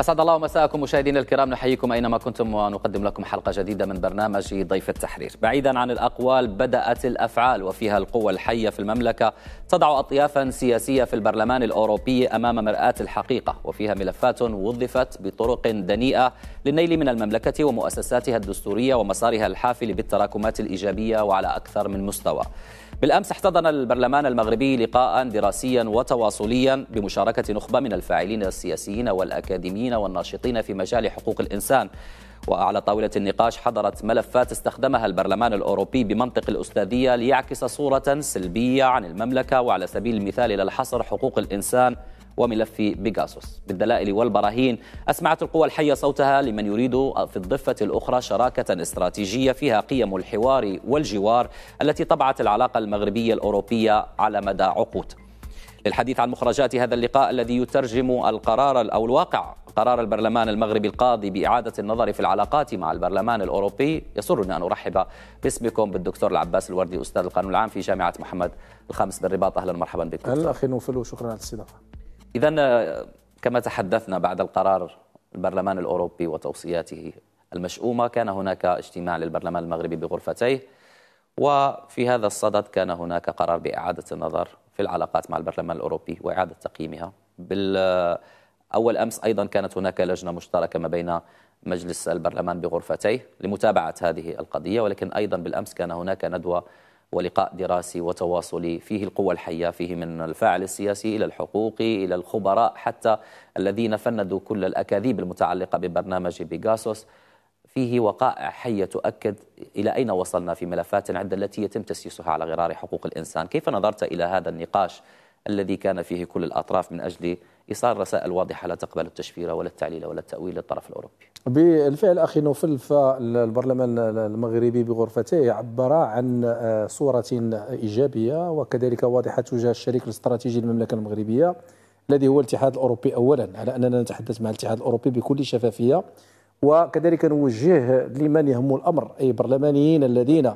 أسعد الله مساءكم مشاهدينا الكرام نحييكم أينما كنتم ونقدم لكم حلقة جديدة من برنامج ضيف التحرير بعيدا عن الأقوال بدأت الأفعال وفيها القوى الحية في المملكة تضع أطيافا سياسية في البرلمان الأوروبي أمام مرآة الحقيقة وفيها ملفات وظفت بطرق دنيئة للنيل من المملكة ومؤسساتها الدستورية ومسارها الحافل بالتراكمات الإيجابية وعلى أكثر من مستوى بالأمس احتضن البرلمان المغربي لقاء دراسيا وتواصليا بمشاركة نخبة من الفاعلين السياسيين والأكاديميين والناشطين في مجال حقوق الإنسان وعلى طاولة النقاش حضرت ملفات استخدمها البرلمان الأوروبي بمنطق الأستاذية ليعكس صورة سلبية عن المملكة وعلى سبيل المثال إلى الحصر حقوق الإنسان وملف بيجاسوس بالدلائل والبراهين أسمعت القوى الحية صوتها لمن يريد في الضفة الأخرى شراكة استراتيجية فيها قيم الحوار والجوار التي طبعت العلاقة المغربية الأوروبية على مدى عقود للحديث عن مخرجات هذا اللقاء الذي يترجم القرار أو الواقع قرار البرلمان المغربي القاضي بإعادة النظر في العلاقات مع البرلمان الأوروبي يسرني أن أرحب باسمكم بالدكتور العباس الوردي أستاذ القانون العام في جامعة محمد الخامس بالرباط أهلا ومرحبا بك أهلا أخي نوفل وشكرا على الاستضافة إذا آه، كما تحدثنا بعد القرار البرلمان الأوروبي وتوصياته المشؤومة كان هناك اجتماع للبرلمان المغربي بغرفتيه وفي هذا الصدد كان هناك قرار بإعادة النظر في العلاقات مع البرلمان الأوروبي وإعادة تقييمها بال أول أمس أيضا كانت هناك لجنة مشتركة ما بين مجلس البرلمان بغرفتيه لمتابعة هذه القضية ولكن أيضا بالأمس كان هناك ندوة ولقاء دراسي وتواصلي فيه القوى الحية فيه من الفاعل السياسي إلى الحقوقي إلى الخبراء حتى الذين فندوا كل الأكاذيب المتعلقة ببرنامج بيغاسوس فيه وقائع حية تؤكد إلى أين وصلنا في ملفات عدة التي يتم تسييسها على غرار حقوق الإنسان كيف نظرت إلى هذا النقاش الذي كان فيه كل الأطراف من أجل إيصال رسائل واضحة لا تقبل التشفير ولا التعليل ولا التأويل للطرف الأوروبي بالفعل أخي نوفل فالبرلمان المغربي بغرفته عبر عن آه، صورة إيجابية وكذلك واضحة تجاه الشريك الاستراتيجي للمملكة المغربية الذي هو الاتحاد الأوروبي أولا على أننا نتحدث مع الاتحاد الأوروبي بكل شفافية وكذلك نوجه لمن يهم الأمر أي برلمانيين الذين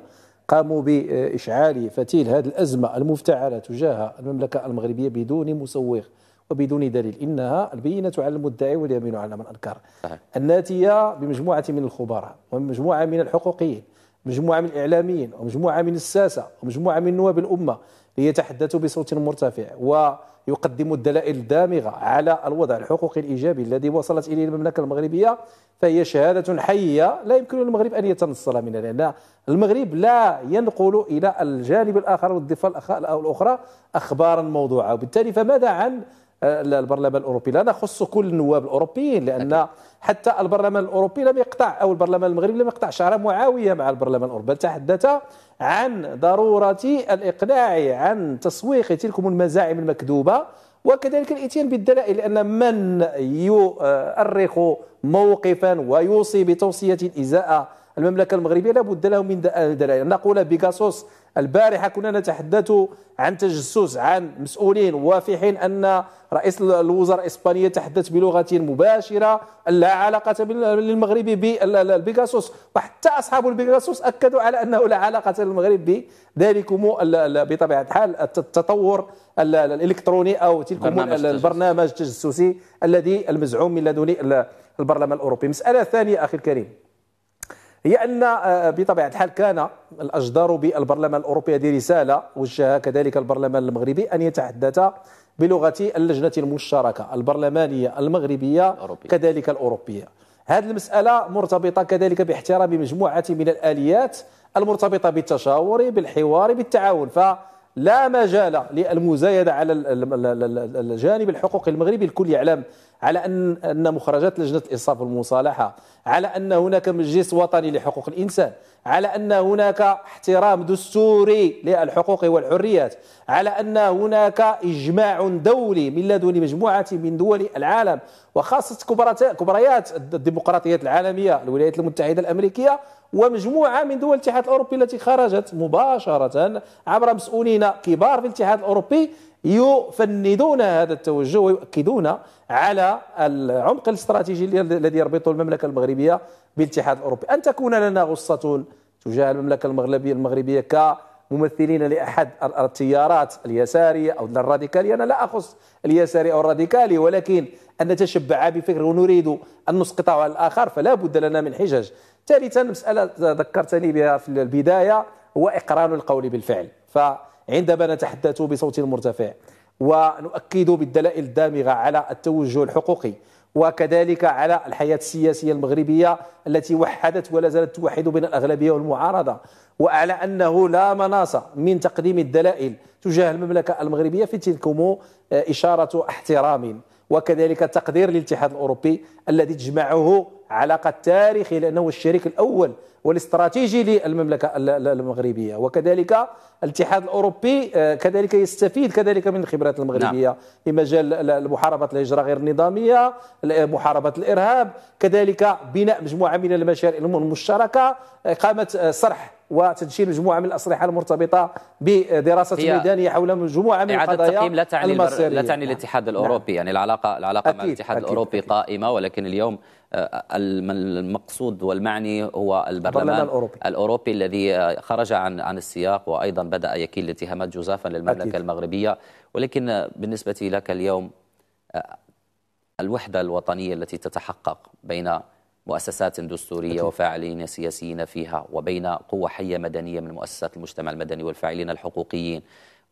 قاموا بإشعال فتيل هذه الأزمة المفتعلة تجاه المملكة المغربية بدون مسوغ وبدون دليل إنها البينة على المدعي واليمين على من أنكر صحيح. الناتية بمجموعة من الخبراء ومجموعة من الحقوقيين مجموعة من الإعلاميين ومجموعة من الساسة ومجموعة من نواب الأمة ليتحدثوا بصوت مرتفع ويقدموا الدلائل الدامغة على الوضع الحقوقي الإيجابي الذي وصلت إليه المملكة المغربية فهي شهادة حية لا يمكن للمغرب أن يتنصل منها لأن المغرب لا ينقل إلى الجانب الآخر والضفة الأخرى أخبارا موضوعة وبالتالي فماذا عن البرلمان الاوروبي لا نخص كل النواب الاوروبيين لان أكيد. حتى البرلمان الاوروبي لم يقطع او البرلمان المغربي لم يقطع شعر معاويه مع البرلمان الاوروبي بل تحدث عن ضروره الاقناع عن تسويق تلك المزاعم المكذوبه وكذلك الاتيان بالدلائل لان من يؤرخ موقفا ويوصي بتوصيه ازاءه المملكة المغربية لابد له من دلائل نقول بيغاسوس البارحة كنا نتحدث عن تجسس عن مسؤولين وافحين أن رئيس الوزراء الإسبانية تحدث بلغة مباشرة لا علاقة للمغرب بالبيغاسوس وحتى أصحاب البيغاسوس أكدوا على أنه لا علاقة للمغرب بذلكم بطبيعة الحال التطور الإلكتروني أو تلكم البرنامج التجسسي الذي المزعوم من لدن البرلمان الأوروبي مسألة ثانية أخي الكريم هي أن بطبيعة الحال كان الأجدار بالبرلمان الأوروبي هذه رسالة وجهها كذلك البرلمان المغربي أن يتحدث بلغة اللجنة المشتركة البرلمانية المغربية الأوروبية. كذلك الأوروبية هذه المسألة مرتبطة كذلك باحترام مجموعة من الآليات المرتبطة بالتشاور بالحوار بالتعاون فلا مجال للمزايدة على الجانب الحقوقي المغربي الكل يعلم على أن أن مخرجات لجنة الإنصاف والمصالحة على أن هناك مجلس وطني لحقوق الإنسان على أن هناك احترام دستوري للحقوق والحريات على أن هناك إجماع دولي من لدن مجموعة من دول العالم وخاصة كبريات الديمقراطيات العالمية الولايات المتحدة الأمريكية ومجموعة من دول الاتحاد الأوروبي التي خرجت مباشرة عبر مسؤولين كبار في الاتحاد الأوروبي يفندون هذا التوجه ويؤكدون على العمق الاستراتيجي الذي يربط المملكه المغربيه بالاتحاد الاوروبي ان تكون لنا غصه تجاه المملكه المغربيه المغربيه ك ممثلين لاحد التيارات اليساريه او الراديكاليه انا لا اخص اليساري او الراديكالي ولكن ان نتشبع بفكر ونريد ان نسقطه على الاخر فلا بد لنا من حجج ثالثا مساله ذكرتني بها في البدايه هو اقران القول بالفعل ف عندما نتحدث بصوت مرتفع ونؤكد بالدلائل الدامغة على التوجه الحقوقي وكذلك على الحياة السياسية المغربية التي وحدت ولا زالت توحد بين الأغلبية والمعارضة وعلى أنه لا مناص من تقديم الدلائل تجاه المملكة المغربية في تلكم آه، إشارة احترام وكذلك تقدير للاتحاد الأوروبي الذي تجمعه علاقة تاريخية لأنه الشريك الأول والاستراتيجي للمملكة المغربية وكذلك الاتحاد الأوروبي آه، كذلك يستفيد كذلك من الخبرات المغربية نعم. في مجال محاربة الهجرة غير النظامية محاربة الإرهاب كذلك بناء مجموعة من المشاريع المشتركة إقامة آه، صرح وتدشين مجموعه من الاسلحه المرتبطه بدراسه ميدانيه حول مجموعه من إعادة التقييم لا تعني المصيرية. لا تعني الاتحاد نعم. الاوروبي نعم. يعني العلاقه العلاقه أكيد. مع الاتحاد أكيد. الاوروبي أكيد. قائمه ولكن اليوم آه، المقصود والمعني هو البرلمان الأوروبي. الأوروبي الذي خرج عن عن السياق وأيضا بدأ يكيل اتهامات جزافا للمملكة أكيد. المغربية ولكن بالنسبة لك اليوم آه، الوحدة الوطنية التي تتحقق بين مؤسسات دستورية أكيد. وفاعلين سياسيين فيها وبين قوة حية مدنية من مؤسسات المجتمع المدني والفاعلين الحقوقيين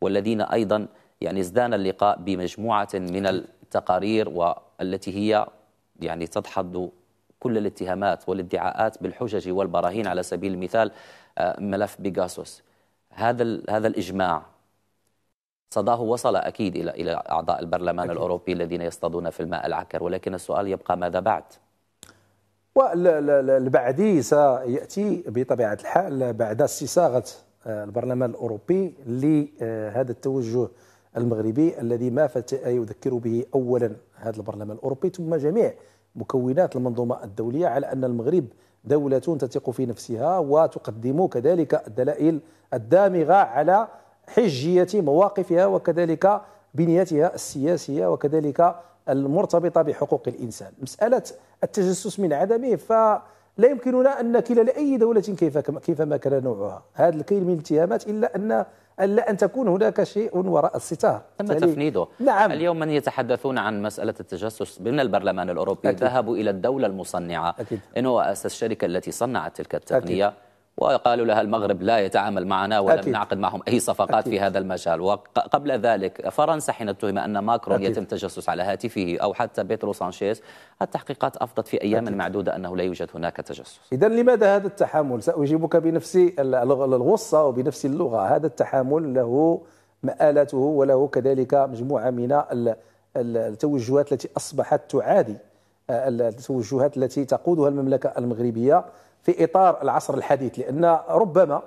والذين أيضا يعني ازدان اللقاء بمجموعة من التقارير والتي هي يعني تدحض كل الاتهامات والادعاءات بالحجج والبراهين على سبيل المثال آه، ملف بيغاسوس هذا هذا الاجماع صداه وصل اكيد الى الى اعضاء البرلمان أكيد. الاوروبي الذين يصطادون في الماء العكر ولكن السؤال يبقى ماذا بعد؟ والبعدي سياتي بطبيعه الحال بعد استصاغه آه، البرلمان الاوروبي لهذا التوجه المغربي الذي ما يذكر به اولا هذا البرلمان الاوروبي ثم جميع مكونات المنظومه الدوليه على ان المغرب دوله تثق في نفسها وتقدم كذلك الدلائل الدامغه على حجيه مواقفها وكذلك بنيتها السياسيه وكذلك المرتبطه بحقوق الانسان مساله التجسس من عدمه فلا يمكننا أن نكل لأي دولة كيف كيف ما كان نوعها هذا الكيل من الاتهامات إلا أن الا ان تكون هناك شيء وراء الستار تم يعني تفنيده نعم اليوم من يتحدثون عن مساله التجسس من البرلمان الاوروبي أكيد. ذهبوا الى الدوله المصنعه أكيد. انه اسس الشركه التي صنعت تلك التقنيه أكيد. وقالوا لها المغرب لا يتعامل معنا ولم أكيد. نعقد معهم أي صفقات أكيد. في هذا المجال وقبل ذلك فرنسا حين اتهم أن ماكرون أكيد. يتم تجسس على هاتفه أو حتى بيترو سانشيز التحقيقات أفضت في أيام أكيد. معدودة أنه لا يوجد هناك تجسس إذا لماذا هذا التحامل سأجيبك بنفس الغصة وبنفس اللغة هذا التحامل له مآلته وله كذلك مجموعة من التوجهات التي أصبحت تعادي التوجهات التي تقودها المملكة المغربية في إطار العصر الحديث لأن ربما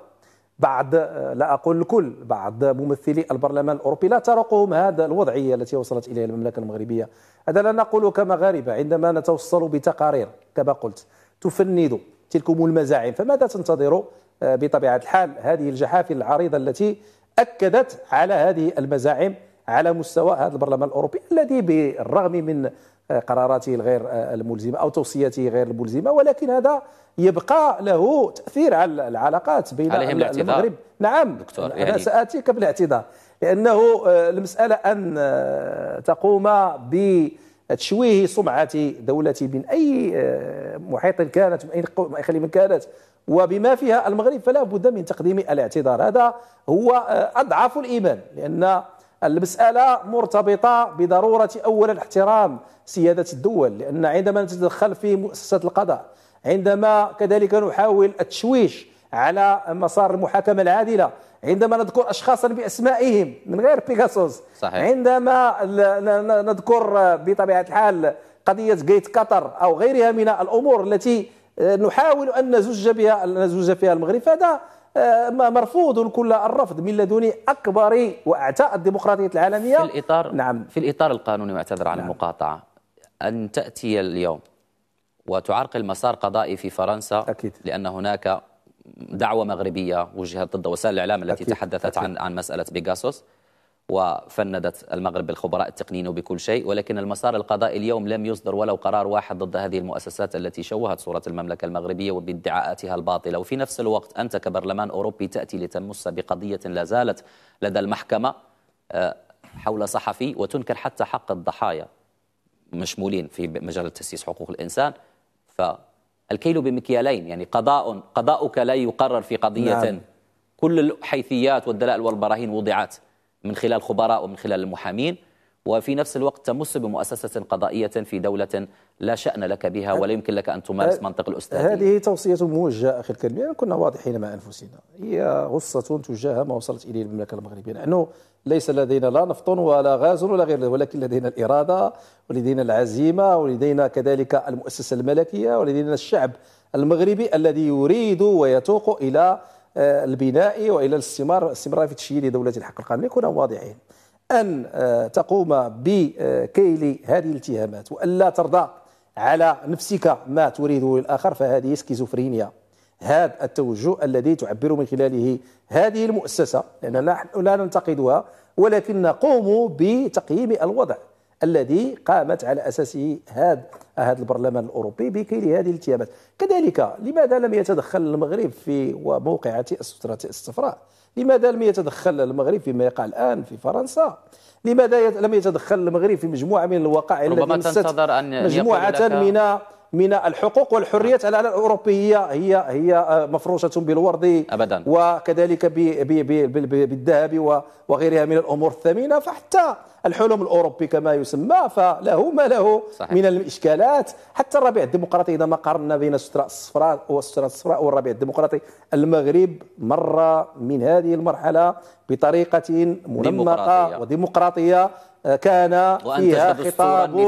بعض لا أقول الكل بعض ممثلي البرلمان الأوروبي لا ترقهم هذا الوضعية التي وصلت إليها المملكة المغربية هذا لا نقول كمغاربة عندما نتوصل بتقارير كما قلت تفند تلكم المزاعم فماذا تنتظر آه، بطبيعة الحال هذه الجحافل العريضة التي أكدت على هذه المزاعم على مستوى هذا البرلمان الأوروبي الذي بالرغم من قراراته الغير آه، الملزمه او توصياته غير الملزمه ولكن هذا يبقى له تاثير على العلاقات بين عليهم الاعتذار المغرب نعم دكتور انا يعني ساتيك بالاعتذار لانه آه، المساله ان آه، تقوم ب تشويه سمعة دولتي من أي محيط كانت من أي من كانت وبما فيها المغرب فلا بد من تقديم الاعتذار هذا هو أضعف الإيمان لأن المسألة مرتبطة بضرورة أولا احترام سيادة الدول لأن عندما نتدخل في مؤسسات القضاء عندما كذلك نحاول التشويش على مسار المحاكمة العادلة عندما نذكر أشخاصا بأسمائهم من غير بيغاسوس صحيح. عندما نذكر بطبيعة الحال قضية جيت قطر أو غيرها من الأمور التي آه، نحاول أن نزج بها نزج فيها المغرب فهذا آه، مرفوض كل الرفض من لدني اكبر واعتاء الديمقراطيه العالميه في الاطار نعم في الاطار القانوني واعتذر عن نعم. المقاطعه ان تاتي اليوم وتعرقل مسار قضائي في فرنسا أكيد. لان هناك دعوة مغربية وجهت ضد وسائل الإعلام التي أكيد. تحدثت أكيد. عن عن مسألة بيجاسوس وفندت المغرب بالخبراء التقنيين وبكل شيء ولكن المسار القضائي اليوم لم يصدر ولو قرار واحد ضد هذه المؤسسات التي شوهت صورة المملكة المغربية وبادعاءاتها الباطلة وفي نفس الوقت أنت كبرلمان أوروبي تأتي لتمس بقضية لا زالت لدى المحكمة آه، حول صحفي وتنكر حتى حق الضحايا مشمولين في مجال تسييس حقوق الإنسان فالكيل بمكيالين يعني قضاء قضاؤك لا يقرر في قضية نعم. كل الحيثيات والدلائل والبراهين وضعت من خلال خبراء ومن خلال المحامين وفي نفس الوقت تمس بمؤسسة قضائية في دولة لا شأن لك بها ولا يمكن لك أن تمارس منطق الأستاذ هذه توصية موجهة أخي الكريم يعني كنا واضحين مع أنفسنا هي غصة تجاه ما وصلت إليه المملكة المغربية لأنه ليس لدينا لا نفط ولا غاز ولا غير ولكن لدينا الإرادة ولدينا العزيمة ولدينا كذلك المؤسسة الملكية ولدينا الشعب المغربي الذي يريد ويتوق إلى آه، البناء والى الاستمرار استمرار في تشييد دوله الحق القانوني كنا واضحين ان آه، تقوم بكيل هذه الاتهامات والا ترضى على نفسك ما تريده للاخر فهذه سكيزوفرينيا هذا التوجه الذي تعبر من خلاله هذه المؤسسه لاننا لا ننتقدها ولكن نقوم بتقييم الوضع الذي قامت على أساسه هذا هذا البرلمان الأوروبي بكيل هذه الالتهابات كذلك لماذا لم يتدخل المغرب في وموقعة سترة الصفراء لماذا لم يتدخل المغرب فيما يقع الآن في فرنسا لماذا لم يتدخل المغرب في مجموعة من الوقائع ربما تنتظر أن مجموعة من من الحقوق والحريات على الأوروبية هي هي آه، مفروشة بالورد أبدا وكذلك بالذهب وغيرها من الأمور الثمينة فحتى الحلم الأوروبي كما يسمى فله ما له صحيح. من الإشكالات حتى الربيع الديمقراطي إذا ما قارنا بين السترة الصفراء والسترة الصفراء والربيع الديمقراطي المغرب مر من هذه المرحلة بطريقة منمقة وديمقراطية آه، كان فيها خطاب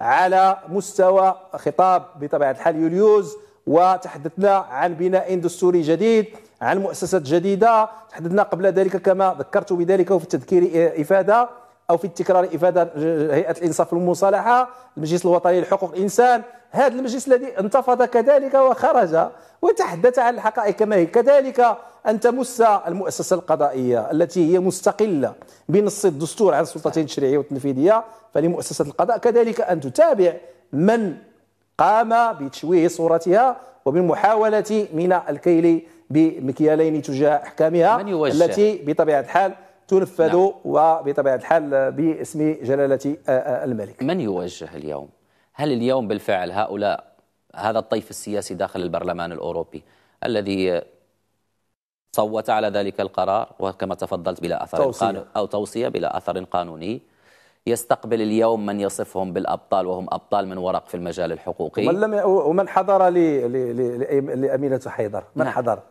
على مستوى خطاب بطبيعة الحال يوليوز وتحدثنا عن بناء دستوري جديد عن مؤسسات جديدة تحدثنا قبل ذلك كما ذكرت بذلك وفي التذكير آه، إفادة او في التكرار افاده هيئه الانصاف والمصالحه المجلس الوطني لحقوق الانسان هذا المجلس الذي انتفض كذلك وخرج وتحدث عن الحقائق كما هي كذلك ان تمس المؤسسه القضائيه التي هي مستقله بنص الدستور عن السلطتين التشريعيه والتنفيذيه فلمؤسسه القضاء كذلك ان تتابع من قام بتشويه صورتها وبالمحاوله من الكيل بمكيالين تجاه احكامها التي بطبيعه الحال تنفذ نعم. وبطبيعة الحال باسم جلالة آه، آه، الملك من يوجه اليوم؟ هل اليوم بالفعل هؤلاء هذا الطيف السياسي داخل البرلمان الأوروبي الذي صوت على ذلك القرار وكما تفضلت بلا أثر توصية. قانون أو توصية بلا أثر قانوني يستقبل اليوم من يصفهم بالأبطال وهم أبطال من ورق في المجال الحقوقي ومن, لم ومن حضر لأمينة حيدر من نعم. حضر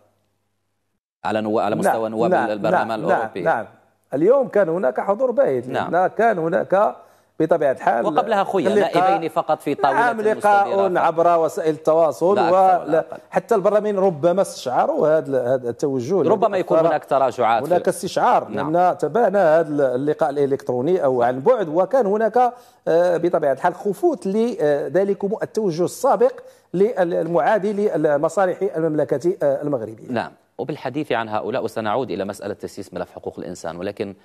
على نو... على مستوى نعم. نواب نعم. البرلمان نعم. الأوروبي نعم, نعم. اليوم كان هناك حضور باهت نعم. كان هناك بطبيعه الحال وقبلها خويا نائبين فقط في طاوله نعم لقاء عبر وسائل التواصل وحتى البرلمان ربما استشعروا هذا التوجه ربما يكون هناك تراجعات هناك استشعار نعم. لما تبانا هذا اللقاء الالكتروني او عن بعد وكان هناك آه، بطبيعه الحال خفوت لذلكم التوجه السابق للمعادي لمصالح المملكه آه، المغربيه نعم وبالحديث عن هؤلاء وسنعود إلى مسألة تسييس ملف حقوق الإنسان ولكن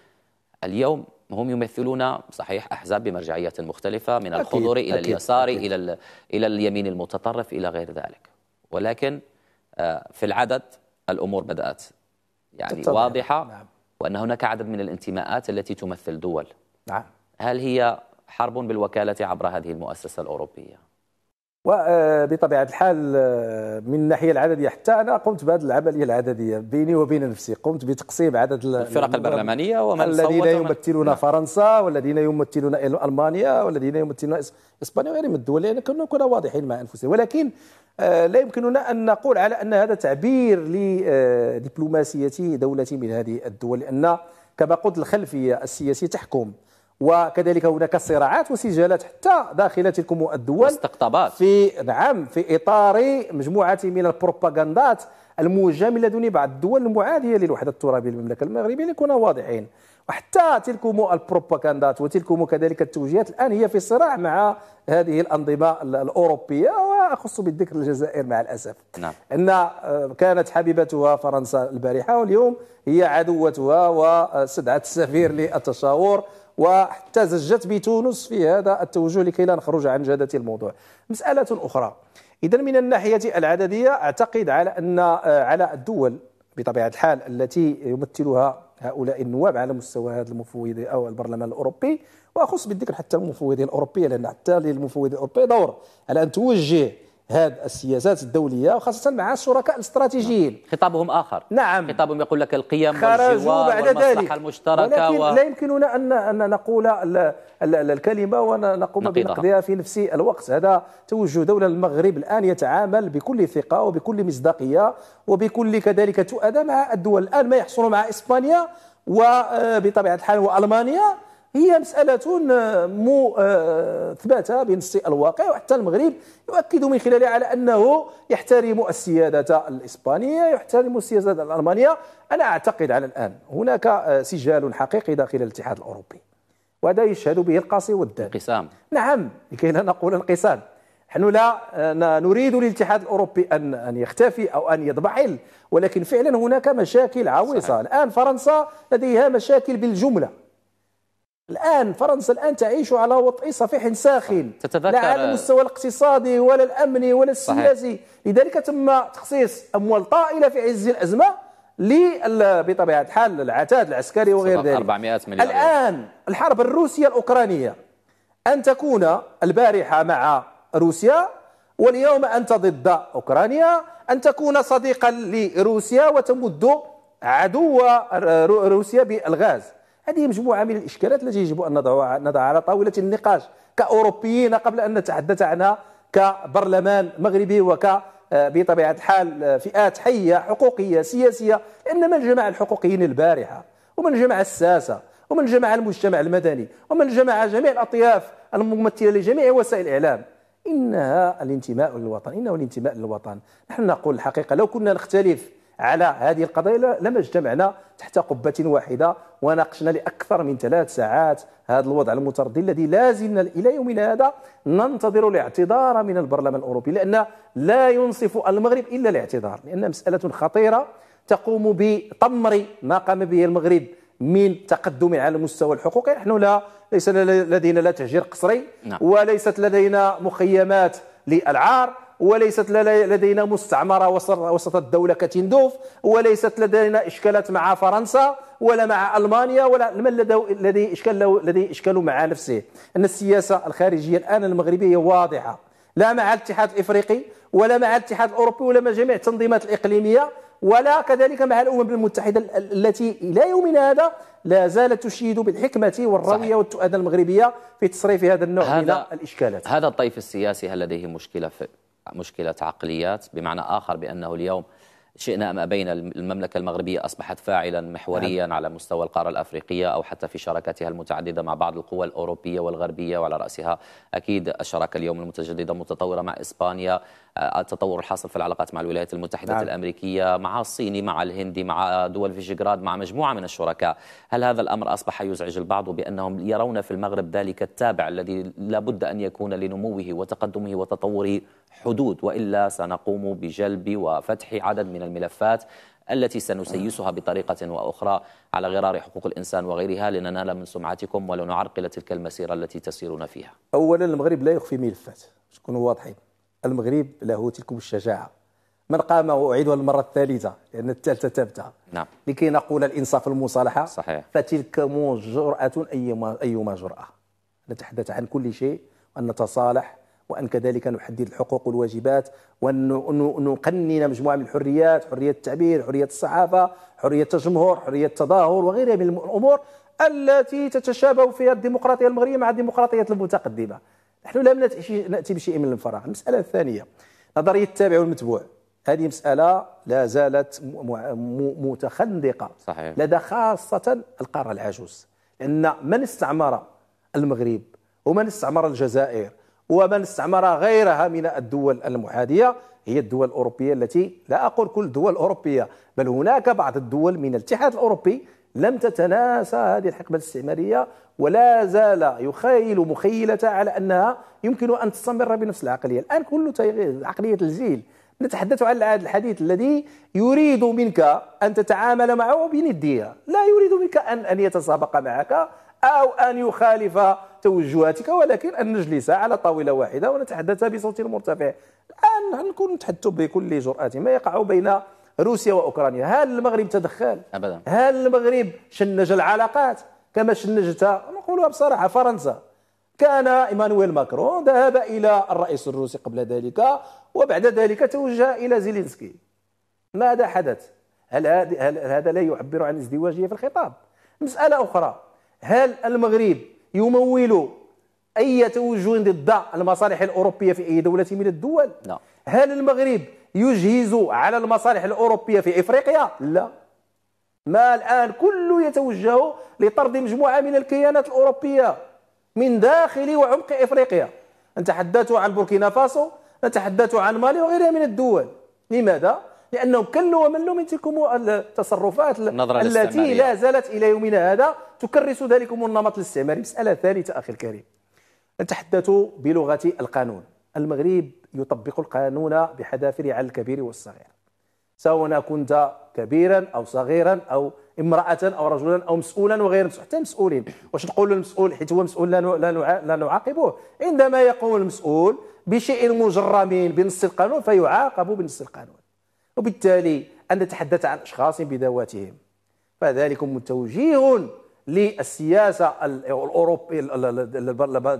اليوم هم يمثلون صحيح أحزاب بمرجعيات مختلفة من الخضر إلى اليسار إلى إلى اليمين المتطرف إلى غير ذلك ولكن آه، في العدد الأمور بدأت يعني طبعا. واضحة نعم. وأن هناك عدد من الانتماءات التي تمثل دول نعم. هل هي حرب بالوكالة عبر هذه المؤسسة الأوروبية وبطبيعه الحال آه، من الناحيه العدديه حتى انا قمت بهذه العمليه العدديه بيني وبين نفسي قمت بتقسيم عدد الفرق البرلمانيه ومن الذين يمثلون ومن... نعم. فرنسا والذين يمثلون المانيا والذين يمثلون اسبانيا وغيرهم من الدول يعني كنا كنا واضحين مع انفسنا ولكن آه، لا يمكننا ان نقول على ان هذا تعبير لدبلوماسيه آه، دوله من هذه الدول لان كما قلت الخلفيه السياسيه تحكم وكذلك هناك صراعات وسجالات حتى داخل تلك أمم الدول واستقطابات في نعم في اطار مجموعه من البروباغندات الموجهه من لدن بعض الدول المعاديه للوحده الترابيه للمملكه المغربيه لنكون واضحين وحتى تلك أمم البروباغندات وتلك أمم كذلك التوجيهات الان هي في صراع مع هذه الانظمه الاوروبيه واخص بالذكر الجزائر مع الاسف نعم. ان آه، كانت حبيبتها فرنسا البارحه واليوم هي عدوتها واستدعت السفير للتشاور زجت بتونس في هذا التوجه لكي لا نخرج عن جادة الموضوع مسألة أخرى إذا من الناحية العددية أعتقد على أن آه، على الدول بطبيعة الحال التي يمثلها هؤلاء النواب على مستوى هذا المفوض أو البرلمان الأوروبي وأخص بالذكر حتى المفوضية الأوروبية لأن حتى للمفوضية الأوروبية دور على أن توجه هذه السياسات الدوليه وخاصه مع الشركاء الاستراتيجيين نعم. خطابهم اخر نعم خطابهم يقول لك القيم خرجوا بعد ذلك المشتركه ولكن و... لا يمكننا ان ان نقول الكلمه ونقوم بنقدها في نفس الوقت هذا توجه دوله المغرب الان يتعامل بكل ثقه وبكل مصداقيه وبكل كذلك تؤدى مع الدول الان ما يحصل مع اسبانيا وبطبيعه آه، الحال والمانيا هي مسألة مثبتة آه، بنص الواقع وحتى المغرب يؤكد من خلالها على أنه يحترم السيادة الإسبانية يحترم السيادة الألمانية أنا أعتقد على الآن هناك آه، سجال حقيقي داخل الاتحاد الأوروبي وهذا يشهد به القاصي والدان انقسام نعم لكي لا نقول انقسام نحن لا آه، نريد للاتحاد الاوروبي ان ان يختفي او ان يضمحل ولكن فعلا هناك مشاكل عويصه الان فرنسا لديها مشاكل بالجمله الآن فرنسا الآن تعيش على وطئ صفيح ساخن تتذكر لا على المستوى الاقتصادي ولا الأمني ولا السياسي لذلك تم تخصيص أموال طائلة في عز الأزمة بطبيعة الحال العتاد العسكري وغير ذلك 400 مليار الآن الحرب الروسية الأوكرانية أن تكون البارحة مع روسيا واليوم أنت ضد أوكرانيا أن تكون صديقا لروسيا وتمد عدو روسيا بالغاز هذه مجموعه من الاشكالات التي يجب ان نضعها نضعها على طاوله النقاش كاوروبيين قبل ان نتحدث عنها كبرلمان مغربي وك آه، بطبيعه الحال آه، فئات حيه حقوقيه سياسيه لان من جمع الحقوقيين البارحه ومن جمع الساسه ومن جمع المجتمع المدني ومن جمع جميع الاطياف الممثله لجميع وسائل الاعلام انها الانتماء للوطن انه الانتماء للوطن نحن نقول الحقيقه لو كنا نختلف على هذه القضايا لما اجتمعنا تحت قبة واحدة وناقشنا لأكثر من ثلاث ساعات هذا الوضع المتردي الذي لا زلنا إلى يومنا هذا ننتظر الاعتذار من البرلمان الأوروبي لأن لا ينصف المغرب إلا الاعتذار لأن مسألة خطيرة تقوم بطمر ما قام به المغرب من تقدم على المستوى الحقوقي نحن لا ليس لدينا لا تهجير قصري نعم. وليست لدينا مخيمات للعار وليست لدينا مستعمرة وسط الدولة كتندوف وليست لدينا إشكالات مع فرنسا ولا مع ألمانيا ولا من الذي إشكال الذي إشكال مع نفسه أن السياسة الخارجية الآن المغربية واضحة لا مع الاتحاد الإفريقي ولا مع الاتحاد الأوروبي ولا مع جميع التنظيمات الإقليمية ولا كذلك مع الأمم المتحدة التي إلى يومنا هذا لا زالت تشيد بالحكمة والروية والتؤادة المغربية في تصريف هذا النوع هذا من الإشكالات هذا الطيف السياسي هل لديه مشكلة في مشكلة عقليات بمعنى آخر بأنه اليوم شئنا أم أبينا المملكة المغربية أصبحت فاعلا محوريا نعم. على مستوى القارة الأفريقية أو حتى في شراكاتها المتعددة مع بعض القوى الأوروبية والغربية وعلى رأسها أكيد الشراكة اليوم المتجددة متطورة مع إسبانيا آه، التطور الحاصل في العلاقات مع الولايات المتحدة نعم. الأمريكية مع الصيني مع الهندي مع دول فيشغراد مع مجموعة من الشركاء هل هذا الأمر أصبح يزعج البعض بأنهم يرون في المغرب ذلك التابع الذي لابد أن يكون لنموه وتقدمه وتطوره حدود وإلا سنقوم بجلب وفتح عدد من الملفات التي سنسيسها بطريقة وأخرى على غرار حقوق الإنسان وغيرها لننال من سمعتكم ولنعرقل تلك المسيرة التي تسيرون فيها أولا المغرب لا يخفي ملفات تكونوا واضحين المغرب له تلك الشجاعه من قام أعيدها المره الثالثه لان الثالثه ثابته نعم لكي نقول الانصاف المصالحه صحيح فتلك جراه ايما ايما جراه نتحدث عن كل شيء وان نتصالح وان كذلك نحدد الحقوق والواجبات وان نقنن مجموعه من الحريات حريه التعبير حريه الصحافه حريه الجمهور حريه التظاهر وغيرها من الامور التي تتشابه فيها الديمقراطيه المغربيه مع الديمقراطيات المتقدمه نحن لم ناتي بشيء من الفراغ المساله الثانيه نظريه التابع والمتبوع هذه مسألة لا زالت متخندقة صحيح. لدى خاصة القارة العجوز لأن من استعمر المغرب ومن استعمر الجزائر ومن استعمر غيرها من الدول المحادية هي الدول الأوروبية التي لا أقول كل الدول الأوروبية بل هناك بعض الدول من الاتحاد الأوروبي لم تتناسى هذه الحقبة الاستعمارية ولا زال يخيل مخيلته على أنها يمكن أن تستمر بنفس العقلية الآن كل عقلية الجيل نتحدث عن العهد الحديث الذي يريد منك أن تتعامل معه بندية لا يريد منك أن أن يتسابق معك أو أن يخالف توجهاتك ولكن أن نجلس على طاولة واحدة ونتحدث بصوت مرتفع الآن نكون نتحدث بكل جرأة ما يقع بين روسيا وأوكرانيا هل المغرب تدخل؟ أبدا هل المغرب شنج العلاقات؟ كما شنجتها نقولها بصراحة فرنسا كان إيمانويل ماكرون ذهب إلى الرئيس الروسي قبل ذلك وبعد ذلك توجه إلى زيلينسكي ماذا حدث؟ هل هذا لا يعبر عن ازدواجية في الخطاب؟ مسألة أخرى هل المغرب يمول أي توجه ضد المصالح الأوروبية في أي دولة من الدول؟ لا. هل المغرب يجهز على المصالح الأوروبية في إفريقيا لا ما الآن كله يتوجه لطرد مجموعة من الكيانات الأوروبية من داخل وعمق إفريقيا نتحدث عن بوركينا فاسو نتحدث عن مالي وغيرها من الدول لماذا؟ لأنهم كلوا وملوا من تلك التصرفات التي لا زالت إلى يومنا هذا تكرس ذلكم النمط الاستعماري مسألة ثالثة أخي الكريم نتحدث بلغة القانون المغرب يطبق القانون بحذافيره على الكبير والصغير سواء كنت كبيرا او صغيرا او امراه او رجلا او مسؤولا وغير مسؤول حتى مسؤولين واش نقول المسؤول حيت هو مسؤول لا نعاقبه عندما يقوم المسؤول بشيء مجرم بنص القانون فيعاقب بنص القانون وبالتالي ان نتحدث عن اشخاص بذواتهم فذلك توجيه للسياسه الاوروبيه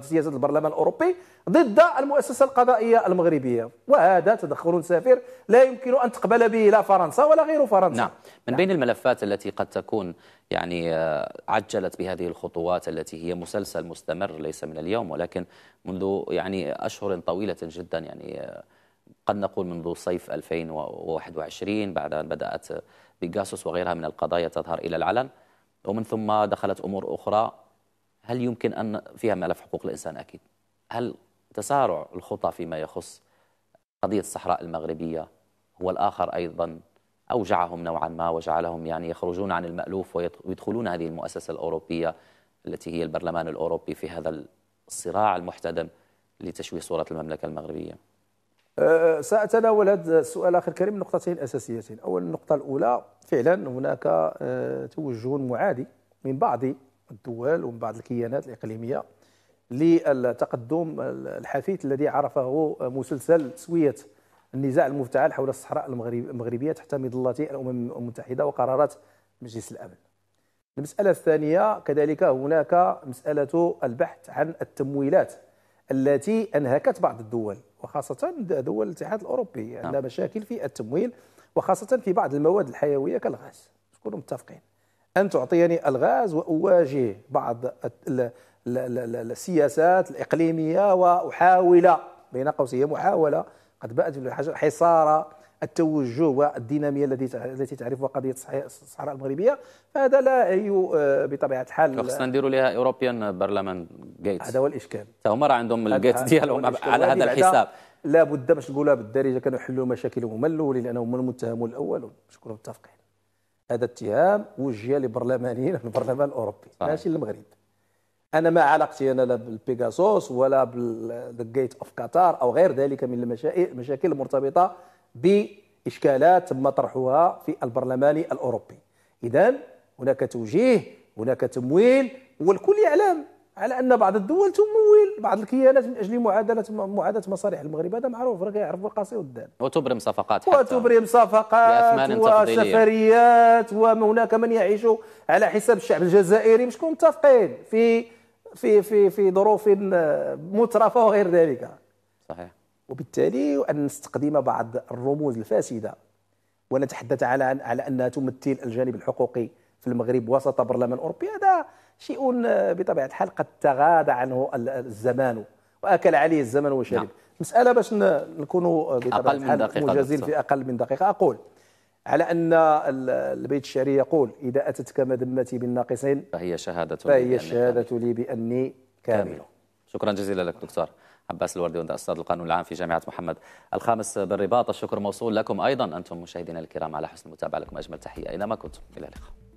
سياسه البرلمان الاوروبي ضد المؤسسه القضائيه المغربيه وهذا تدخل سافر لا يمكن ان تقبل به لا فرنسا ولا غير فرنسا نعم من نعم. بين الملفات التي قد تكون يعني آه، عجلت بهذه الخطوات التي هي مسلسل مستمر ليس من اليوم ولكن منذ يعني اشهر طويله جدا يعني آه، قد نقول منذ صيف 2021 بعد ان بدات بيجاسوس وغيرها من القضايا تظهر الى العلن ومن ثم دخلت أمور أخرى هل يمكن أن فيها ملف حقوق الإنسان أكيد هل تسارع الخطى فيما يخص قضية الصحراء المغربية هو الآخر أيضا أوجعهم نوعا ما وجعلهم يعني يخرجون عن المألوف ويدخلون هذه المؤسسة الأوروبية التي هي البرلمان الأوروبي في هذا الصراع المحتدم لتشويه صورة المملكة المغربية أه، سأتناول هذا السؤال أخي الكريم نقطتين أساسيتين أول النقطة الأولى فعلا هناك أه، توجه معادي من بعض الدول ومن بعض الكيانات الإقليمية للتقدم الحثيث الذي عرفه مسلسل تسوية النزاع المفتعل حول الصحراء المغربية تحت مظلة الأمم المتحدة وقرارات مجلس الأمن المسألة الثانية كذلك هناك مسألة البحث عن التمويلات التي أنهكت بعض الدول وخاصة دول الاتحاد الأوروبي عندها يعني نعم. مشاكل في التمويل وخاصة في بعض المواد الحيوية كالغاز تكونوا متفقين أن تعطيني الغاز وأواجه بعض السياسات الإقليمية وأحاول بين قوسين محاولة قد بأت حصار التوجه والديناميه التي التي تعرفها قضيه الصحراء المغربيه فهذا لا أي آه، بطبيعه الحال خصنا نديروا لها اوروبيان برلمان جيتس هذا هو الاشكال هما راه عندهم الجيتس ديالهم على هذا الحساب لا بد باش نقولها بالدارجه كانوا يحلوا مشاكلهم من الاول لانهم المتهمون الاول باش نكونوا متفقين هذا اتهام وجه لبرلمانيين في البرلمان الاوروبي ماشي للمغرب انا ما علاقتي انا لا بالبيغاسوس ولا بالجيت اوف قطر او غير ذلك من المشاكل المرتبطه بإشكالات تم طرحها في البرلمان الأوروبي إذا هناك توجيه هناك تمويل والكل يعلم على أن بعض الدول تمول بعض الكيانات من أجل معادلة معادلة مصالح المغرب هذا معروف راه كيعرفوا القصي والدان وتبرم صفقات حتى وتبرم صفقات وسفريات وهناك من يعيش على حساب الشعب الجزائري مش متفقين في في في في ظروف مترفه وغير ذلك صحيح وبالتالي أن نستقدم بعض الرموز الفاسدة ونتحدث على على أنها تمثل الجانب الحقوقي في المغرب وسط برلمان أوروبي هذا شيء آه، بطبيعة الحال قد تغاضى عنه الزمان وأكل عليه الزمن وشرب نعم. مسألة باش نكونوا آه، بطبيعة الحال مجازين في أقل من دقيقة أقول على أن البيت الشعري يقول إذا أتتك مذمتي بالناقصين فهي شهادة فهي شهادة لي بأني كامل, كامل. شكرا جزيلا لك دكتور عباس الوردي وانت استاذ القانون العام في جامعه محمد الخامس بالرباط الشكر موصول لكم ايضا انتم مشاهدينا الكرام على حسن المتابعه لكم اجمل تحيه اينما كنتم الى اللقاء